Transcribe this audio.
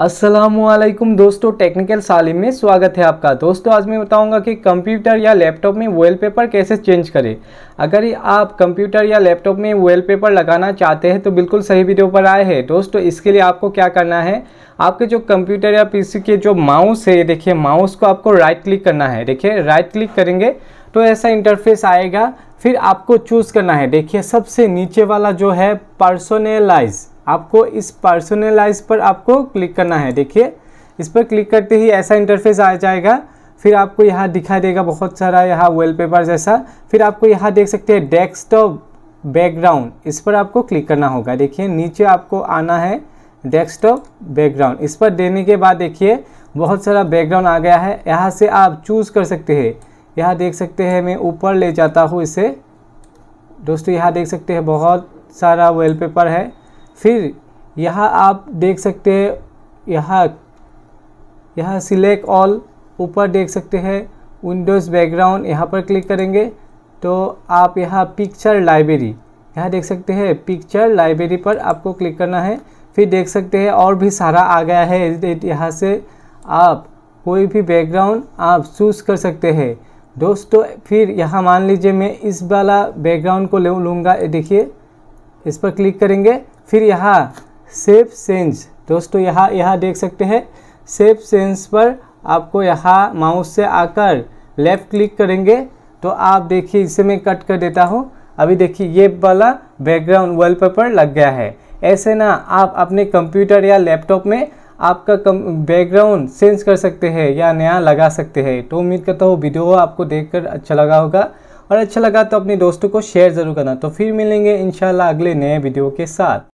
असलम दोस्तों टेक्निकल सालिम में स्वागत है आपका दोस्तों आज मैं बताऊंगा कि कंप्यूटर या लैपटॉप में वॉलपेपर कैसे चेंज करें अगर आप कंप्यूटर या लैपटॉप में वॉलपेपर लगाना चाहते हैं तो बिल्कुल सही वीडियो पर आए हैं दोस्तों इसके लिए आपको क्या करना है आपके जो कंप्यूटर या पीसी के जो माउस है देखिए माउस को आपको राइट क्लिक करना है देखिए राइट क्लिक करेंगे तो ऐसा इंटरफेस आएगा फिर आपको चूज़ करना है देखिए सबसे नीचे वाला जो है पर्सोनलाइज़ आपको इस पर्सनलाइज पर आपको क्लिक करना है देखिए इस पर क्लिक करते ही ऐसा इंटरफेस आ जाएगा फिर आपको यहाँ दिखाई देगा बहुत सारा यहाँ वॉलपेपर जैसा फिर आपको यहाँ देख सकते हैं डेस्कटॉप बैकग्राउंड इस पर आपको क्लिक करना होगा देखिए नीचे आपको आना है डेस्कटॉप बैकग्राउंड इस पर देने के बाद देखिए बहुत सारा बैकग्राउंड आ गया है यहाँ से आप चूज़ कर सकते हैं यहाँ देख सकते हैं मैं ऊपर ले जाता हूँ इसे दोस्तों यहाँ देख सकते हैं बहुत सारा वॉलपेपर है फिर यहाँ आप देख सकते हैं यहाँ यहाँ सिलेक्ट ऑल ऊपर देख सकते हैं विंडोज़ बैकग्राउंड यहाँ पर क्लिक करेंगे तो आप यहाँ पिक्चर लाइब्रेरी यहाँ देख सकते हैं पिक्चर लाइब्रेरी पर आपको क्लिक करना है फिर देख सकते हैं और भी सारा आ गया है यहाँ से आप कोई भी बैकग्राउंड आप चूज़ कर सकते हैं दोस्तों फिर यहाँ मान लीजिए मैं इस वाला बैकग्राउंड को ले लूँगा देखिए इस पर क्लिक करेंगे फिर यहाँ सेफ सेंस दोस्तों यहाँ यहाँ देख सकते हैं सेफ सेंस पर आपको यहाँ माउस से आकर लेफ़्ट क्लिक करेंगे तो आप देखिए इसे मैं कट कर देता हूँ अभी देखिए ये वाला बैकग्राउंड वॉलपेपर लग गया है ऐसे ना आप अपने कंप्यूटर या लैपटॉप में आपका कम बैकग्राउंड चेंज कर सकते हैं या नया लगा सकते हैं तो उम्मीद करता हूँ वीडियो आपको देखकर अच्छा लगा होगा और अच्छा लगा तो अपने दोस्तों को शेयर ज़रूर करना तो फिर मिलेंगे इन अगले नए वीडियो के साथ